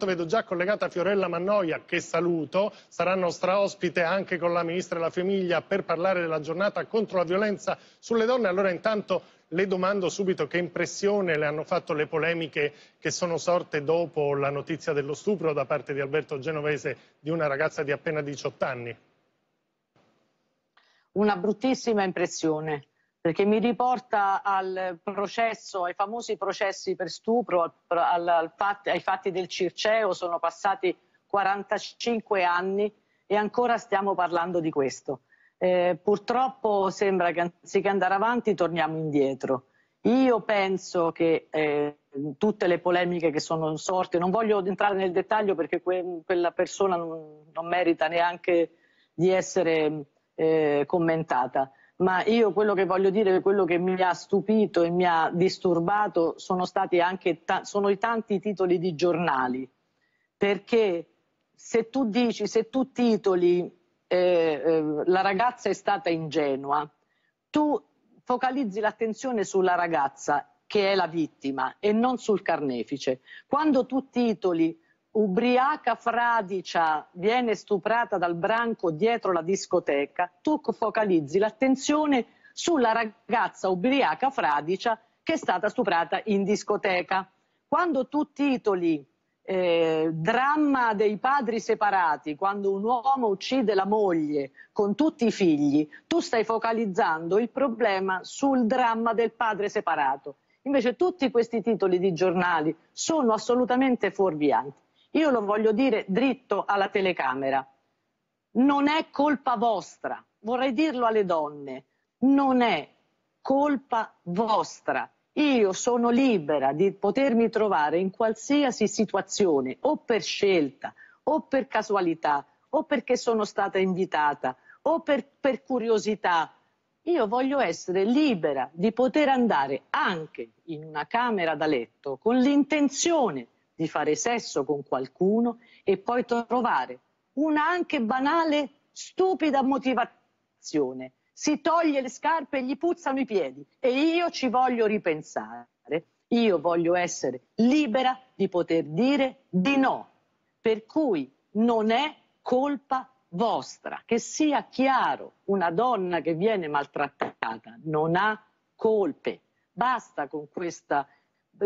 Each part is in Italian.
intanto Vedo già collegata Fiorella Mannoia, che saluto, sarà nostra ospite anche con la Ministra della Famiglia per parlare della giornata contro la violenza sulle donne. Allora intanto le domando subito che impressione le hanno fatto le polemiche che sono sorte dopo la notizia dello stupro da parte di Alberto Genovese di una ragazza di appena 18 anni. Una bruttissima impressione, perché mi riporta al processo, ai famosi processi per stupro, al, al fatti, ai fatti del Circeo, sono passati 45 anni e ancora stiamo parlando di questo. Eh, purtroppo sembra che anziché andare avanti torniamo indietro. Io penso che eh, tutte le polemiche che sono sorte, non voglio entrare nel dettaglio perché que quella persona non, non, merita neanche di essere eh, commentata, ma io quello che voglio dire, quello che mi ha stupito e mi ha disturbato sono, anche, sono i tanti titoli di giornali, perché se tu dici, se tu titoli eh, eh, la ragazza è stata ingenua, tu focalizzi l'attenzione sulla ragazza che è la vittima e non sul carnefice. Quando tu titoli ubriaca fradicia viene stuprata dal branco dietro la discoteca, tu focalizzi l'attenzione sulla ragazza ubriaca fradicia che è stata stuprata in discoteca. Quando tu titoli eh, dramma dei padri separati, quando un uomo uccide la moglie con tutti i figli, tu stai focalizzando il problema sul dramma del padre separato. Invece tutti questi titoli di giornali sono assolutamente fuorvianti. Io lo voglio dire dritto alla telecamera. Non è colpa vostra, vorrei dirlo alle donne, non è colpa vostra. Io sono libera di potermi trovare in qualsiasi situazione, o per scelta, o per casualità, o perché sono stata invitata, o per, per curiosità. Io voglio essere libera di poter andare anche in una camera da letto con l'intenzione di fare sesso con qualcuno e poi trovare una anche banale, stupida motivazione. Si toglie le scarpe e gli puzzano i piedi e io ci voglio ripensare. Io voglio essere libera di poter dire di no. Per cui non è colpa vostra. Che sia chiaro, una donna che viene maltrattata non ha colpe. Basta con questa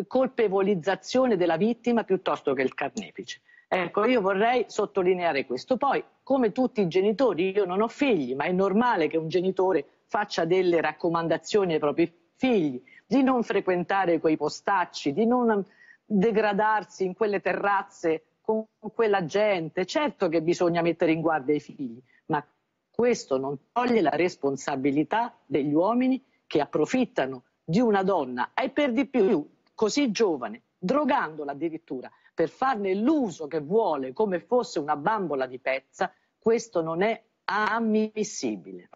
colpevolizzazione della vittima piuttosto che il carnefice. Ecco, io vorrei sottolineare questo. Poi, come tutti i genitori, io non ho figli, ma è normale che un genitore faccia delle raccomandazioni ai propri figli di non frequentare quei postacci, di non degradarsi in quelle terrazze con quella gente. Certo che bisogna mettere in guardia i figli, ma questo non toglie la responsabilità degli uomini che approfittano di una donna e per di più così giovane, drogandola addirittura per farne l'uso che vuole come fosse una bambola di pezza, questo non è ammissibile.